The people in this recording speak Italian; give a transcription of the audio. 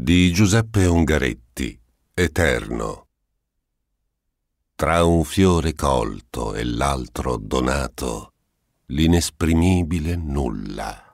di Giuseppe Ungaretti, Eterno. Tra un fiore colto e l'altro donato, l'inesprimibile nulla.